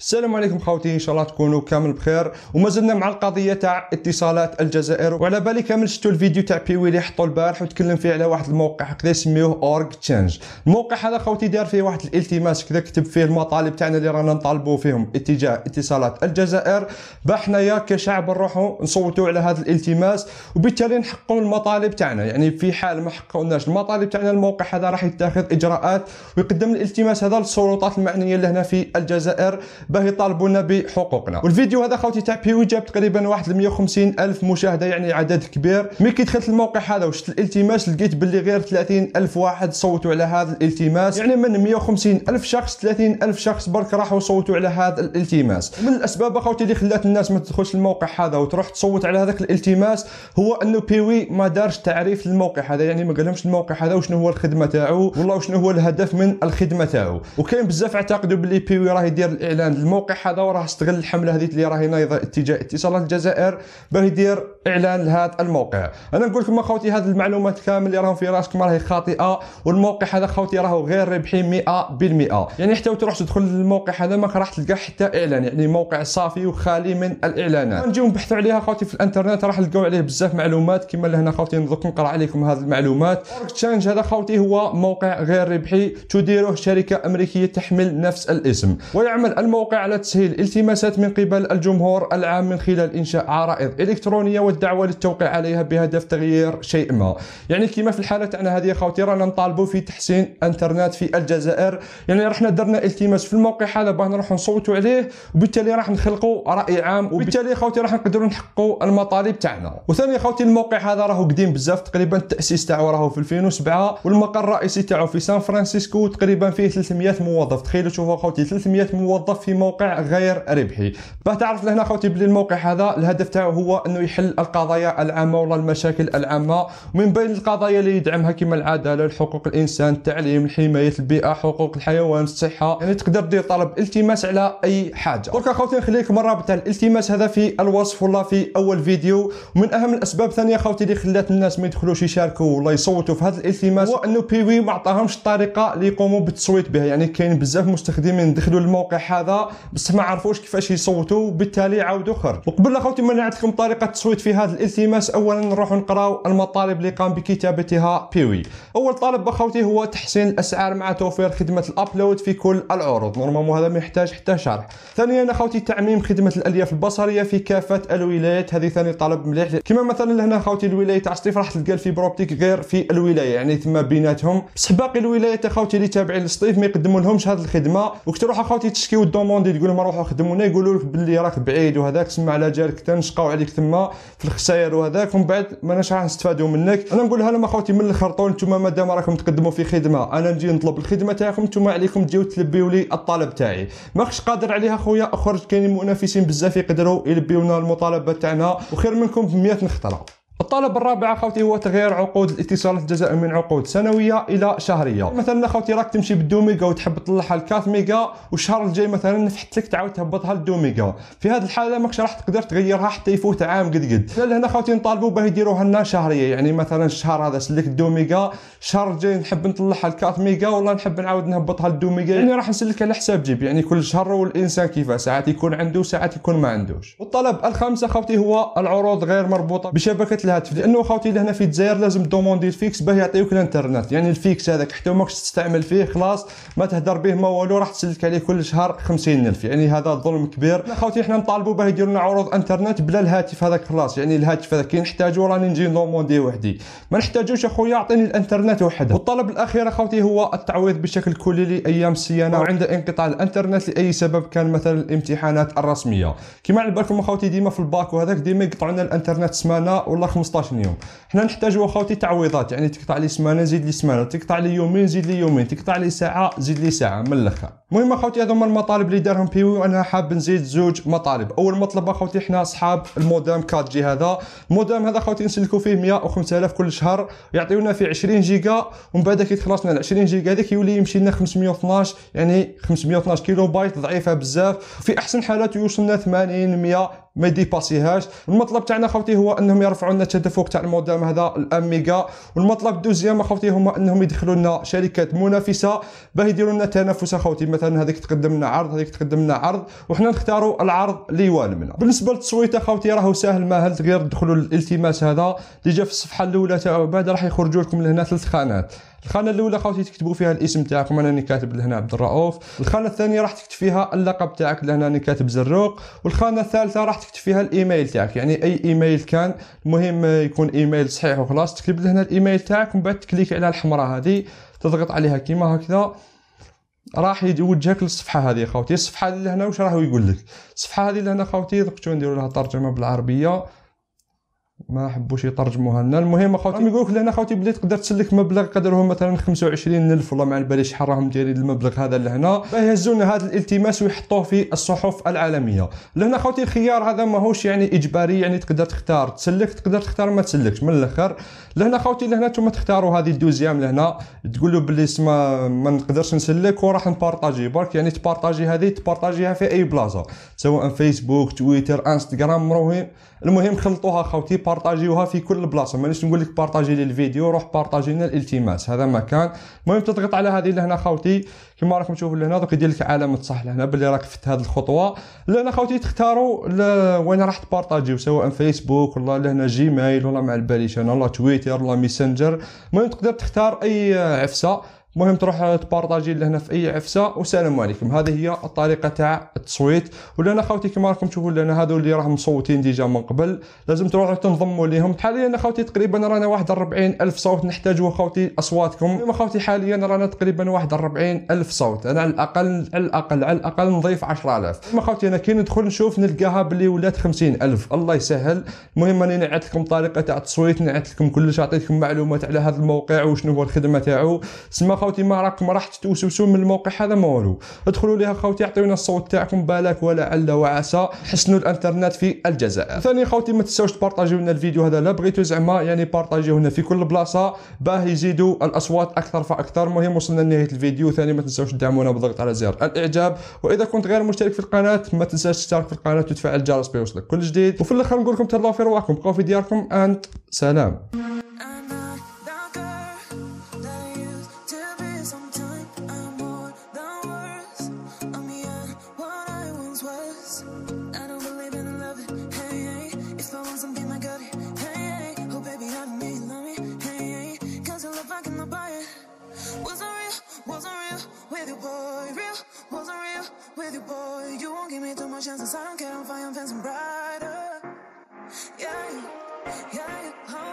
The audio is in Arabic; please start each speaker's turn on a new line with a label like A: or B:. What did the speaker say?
A: السلام عليكم خاوتي ان شاء الله تكونوا كامل بخير ومازلنا مع القضيه تاع اتصالات الجزائر وعلى بالي كامل شفتوا الفيديو تاع بيوي اللي حطوا البارح وتكلم فيه على واحد الموقع هكذا يسميوه اورج تشانج الموقع هذا خاوتي دار فيه واحد الالتماس كذا كتب فيه المطالب تاعنا اللي رانا نطالبوا فيهم اتجاه اتصالات الجزائر يا كشعب نروحوا نصوتوا على هذا الالتماس وبالتالي نحققوا المطالب تاعنا يعني في حال ما حققناش المطالب تاعنا الموقع هذا راح يتخذ اجراءات ويقدم الالتماس هذا للسلطات المعنيه اللي هنا في الجزائر باه يطالبونا بحقوقنا والفيديو هذا خوتي تاع بيوي جاب تقريبا واحد 150 الف مشاهده يعني عدد كبير مي كي دخلت الموقع هذا وشفت الالتماس لقيت باللي غير 30 الف واحد صوتوا على هذا الالتماس يعني من 150 الف شخص 30 الف شخص برك راحوا صوتوا على هذا الالتماس من الاسباب اخوتي اللي خلات الناس ما تدخلش الموقع هذا وتروح تصوت على هذاك الالتماس هو انه بيوي ما دارش تعريف للموقع هذا يعني ما قالهمش الموقع هذا وشنو هو الخدمه تاعو والله وشنو هو الهدف من الخدمه تاعو وكاين بزاف اعتقدوا باللي بيوي راه يدير الاعلان الموقع هذا وراه استغل الحمله هذه اللي راهي اتجاه اتصالات الجزائر باه يدير اعلان لهذا الموقع انا نقول لكم اخوتي هذه المعلومات كامل اللي راهم في راسكم راهي خاطئه والموقع هذا اخوتي راهو غير ربحي 100% يعني حتى تروح تدخل للموقع هذا ما راح تلقى حتى اعلان يعني موقع صافي وخالي من الاعلانات نجيو نبحثوا عليها اخوتي في الانترنت راح تلقاو عليه بزاف معلومات كما لهنا اخوتي نذوق نقرا عليكم هذه المعلومات تشانج هذا اخوتي هو موقع غير ربحي تديره شركه امريكيه تحمل نفس الاسم ويعمل الموقع الموقع على تسهيل التماسات من قبل الجمهور العام من خلال إنشاء عرائض إلكترونية والدعوة للتوقيع عليها بهدف تغيير شيء ما يعني كما في الحالة تاعنا هذه خوتي رانا نطالبوا في تحسين انترنت في الجزائر يعني رحنا درنا التماس في الموقع هذا باه نروحوا نصوتوا عليه وبالتالي راح نخلقوا راي عام وبالتالي خوتي راح نقدروا نحققوا المطالب تاعنا وثاني خوتي الموقع هذا راهو قديم بزاف تقريبا التاسيس تاعو راهو في 2007 والمقر الرئيسي تاعو في سان فرانسيسكو تقريبا فيه 300 موظف تخيلوا شوفوا خوتي 300 موظف في موقع غير ربحي باه تعرف لهنا خوتي بلي الموقع هذا الهدف تاعو هو انه يحل القضايا العامه ولا المشاكل العامه من بين القضايا اللي يدعمها كما العداله الحقوق الانسان التعليم حمايه البيئه حقوق الحيوان الصحه يعني تقدر دير طلب التماس على اي حاجه درك خوتي نخلي لكم الرابط تاع الالتماس هذا في الوصف ولا في اول فيديو ومن اهم الاسباب ثانيه خوتي اللي خلات الناس ما يدخلوش يشاركوا ولا يصوتوا في هذا الالتماس هو انه بيوي ما عطاهمش الطريقه اللي يقوموا بالتصويت بها يعني كاين بزاف مستخدمين دخلوا الموقع هذا بس بصح ما عرفوش كيفاش يصوتوا وبالتالي عاودوا خرج وقبل اخوتي نعطيكم طريقه التصويت في هذا الالتماس اولا نروحوا نقراو المطالب اللي قام بكتابتها بيوي اول طالب اخوتي هو تحسين الاسعار مع توفير خدمه الابلود في كل العروض نورمالمون هذا ما يحتاج حتى شرح ثانيا اخوتي تعميم خدمه الالياف البصريه في كافه الولايات هذه ثاني طلب مليح كما مثلا هنا اخوتي الولايه تاع سطيف راح تلقى الفيبر اوبتيك غير في الولايه يعني ثم بيناتهم بصح باقي الولايات اخوتي اللي تابعين لسطيف ما يقدموا لهمش هذه الخدمه وكي اخوتي تشكيو دوموندي تقول لهم روحوا خدموا هنا يقولوا لك باللي راك بعيد وهذاك سمع على جالك تنشقاو عليك تما في الخسائر وهذاك ومن بعد ماناش راح نستفادوا منك انا نقول لهم اخوتي من الخرطوم نتوما مادام راكم تقدموا في خدمه انا نجي نطلب الخدمه تاعكم نتوما عليكم تجيو تلبيوا لي الطلب تاعي ماكش قادر عليها خويا اخرج كاينين منافسين بزاف يقدروا يلبيونا المطالبه المطالبات تاعنا وخير منكم ب 100 نخطره الطلب الرابع اخوتي هو تغيير عقود الاتصالات الجزائر من عقود سنويه الى شهريه مثلا اخوتي راك تمشي بالدو ميجا وتحب تطلعها ل ميجا والشهر الجاي مثلا فتحت لك تعاود تهبطها لدو ميجا في هذه الحاله ماكش راح تقدر تغيرها حتى يفوت عام قد قد لهنا اخوتي نطالبوا باه يديروها لنا شهريه يعني مثلا الشهر هذا سلكت دو ميجا الشهر الجاي نحب نطلعها ل ميجا والله نحب نعاود نهبطها لدو ميجا يعني راح نسلك على حساب جيب يعني كل شهر والانسان كيفاه ساعات يكون عنده ساعات يكون ما عندوش والطلب الخامس اخوتي هو العروض غير مربوطه بشبكه الهاتف لانه خاوتي هنا في الجزائر لازم دوموندي الفيكس باه يعطيوك الانترنت يعني الفيكس هذاك حتى ماكش تستعمل فيه خلاص ما تهدر به ما والو راح تسلك عليه كل شهر 50000 يعني هذا ظلم كبير خاوتي حنا نطالبوا باه يديروا لنا عروض انترنت بلا الهاتف هذاك خلاص يعني الهاتف هذاك كي نحتاجو راني نجي نوموندي وحدي ما نحتاجوش اخويا اعطيني الانترنت وحده والطلب الاخير اخوتي هو التعويض بشكل كلي لايام الصيانه وعند انقطاع الانترنت لاي سبب كان مثلا الامتحانات الرسميه كما على بالكم اخوتي ديما في الباك وهذاك ديما يقطعونا الانترنت سمانه ولا 15 يوم حنا نحتاجوا اخوتي تعويضات يعني تقطع لي سمانه زيد لي سمانه تقطع لي يومين زيد لي يومين تقطع لي ساعه زيد لي ساعه من الاخر المهم اخوتي هذو هما المطالب اللي دارهم بيوي وانا حاب نزيد زوج مطالب اول مطلب اخوتي حنا اصحاب المودام 4 جي هذا المودام هذا اخوتي نسلكوا فيه 105000 كل شهر يعطيونا فيه 20 جيجا ومن بعد كي تخلصنا ال 20 جيجا هذيك يولي يمشي لنا 512 يعني 512 كيلو بايت ضعيفه بزاف في احسن حالات يوصلنا 80 100 ما يديباسيهاش المطلب تاعنا خوتي هو انهم يرفعوا لنا التدفق تاع المودام هذا الاميغا والمطلب الدوزيام خوتي هما انهم يدخلوا لنا شركات منافسه باه يديروا لنا تنافس خوتي مثلا هذيك تقدم لنا عرض هذيك تقدم لنا عرض وحنا نختاروا العرض اللي يوالمنا بالنسبه للتصويت خوتي راهو ساهل ماهل غير تدخلوا للالتماس هذا اللي جا في الصفحه الاولى تاعو بعد راح يخرجوا لكم لهنا ثلاث خانات الخانه الاولى خاوتي تكتبوا فيها الاسم تاعكم انا كاتب لهنا عبد الرؤوف الخانه الثانيه راح تكتب فيها اللقب تاعك لهنا انا كاتب زروق والخانه الثالثه راح تكتب فيها الايميل تاعك يعني اي ايميل كان المهم يكون ايميل صحيح وخلاص تكتب لهنا الايميل تاعك ومن بعد تكليك على الحمراء هذه تضغط عليها كيما هكذا راح يوجهك للصفحه هذه خاوتي الصفحه اللي هنا واش راهو يقول لك الصفحه هذه اللي هنا خاوتي دركتو نديروا لها ترجمه بالعربيه ما حبوش يترجموها لنا المهم اخوتي يقول لك لهنا اخوتي بلي تقدر تسلك مبلغ قدره مثلا 25000 والله ما على بالي شحال راهم دايرين المبلغ هذا لهنا باه يهزوا لنا هذا الالتماس ويحطوه في الصحف العالميه لهنا اخوتي الخيار هذا ماهوش يعني اجباري يعني تقدر تختار تسلك تقدر تختار ما تسلكش من الاخر لهنا اخوتي لهنا انتم تختاروا هذه الدوزيام لهنا تقول له بلي اسما ما نقدرش نسلك وراح نبارطاجي برك يعني تبارطاجي هذه تبارطاجيها في اي بلاصه سواء فيسبوك تويتر انستغرام المهم خلطوها اخوتي بارطاجيوها في كل بلاصه مانيش نقول لك بارطاجي لي الفيديو روح بارطاجي لنا الالتماس هذا ما كان المهم تضغط على هذه لهنا خاوتي كما راكم تشوفوا لهنا دوك يدير لك علامه صح لهنا باللي راك فت هذه الخطوه لهنا خاوتي تختاروا وين راح تبارطاجيو سواء فيسبوك ولا لهنا جيميل ولا مع الباليش انا ولا تويتر ولا ميسنجر المهم تقدر تختار اي عفسه المهم تروح تبارطاجي لهنا في اي عفسه والسلام عليكم هذه هي الطريقه تاع التصويت انا خوتي كما راكم تشوفوا لنا هذو اللي راهم مصوتين ديجا من قبل لازم تروحوا تنضموا ليهم حاليا خوتي تقريبا رانا واحد 40 الف صوت نحتاجوا خوتي اصواتكم كما خوتي حاليا رانا تقريبا واحد 40 الف صوت انا على الاقل على الاقل على الاقل نضيف 10000 كما خوتي انا كي ندخل نشوف نلقاها باللي ولات 50000 الله يسهل المهم راني نعت لكم طريقه تاع التصويت نعت لكم كلش عطيتكم معلومات على هذا الموقع وشنو هو الخدمه تاعو سما خوتي ما راكم راح تتوسوسوا من الموقع هذا ما والو ادخلوا ليها خوتي اعطيونا الصوت تاعكم بالك ولعل وعسى حسنوا الانترنت في الجزائر ثاني خوتي ما تنساوش تبارطاجيو لنا الفيديو هذا لا بغيتو زعما يعني بارطاجيوه لنا في كل بلاصه باه يزيدوا الاصوات اكثر فاكثر المهم وصلنا لنهايه الفيديو ثاني ما تنساوش تدعمونا بالضغط على زر الاعجاب واذا كنت غير مشترك في القناه ما تنساش تشترك في القناه وتفعل الجرس بيوصلك كل جديد وفي الاخر نقول لكم تهلاو في رواحكم بقاو في دياركم اند سلام yeah,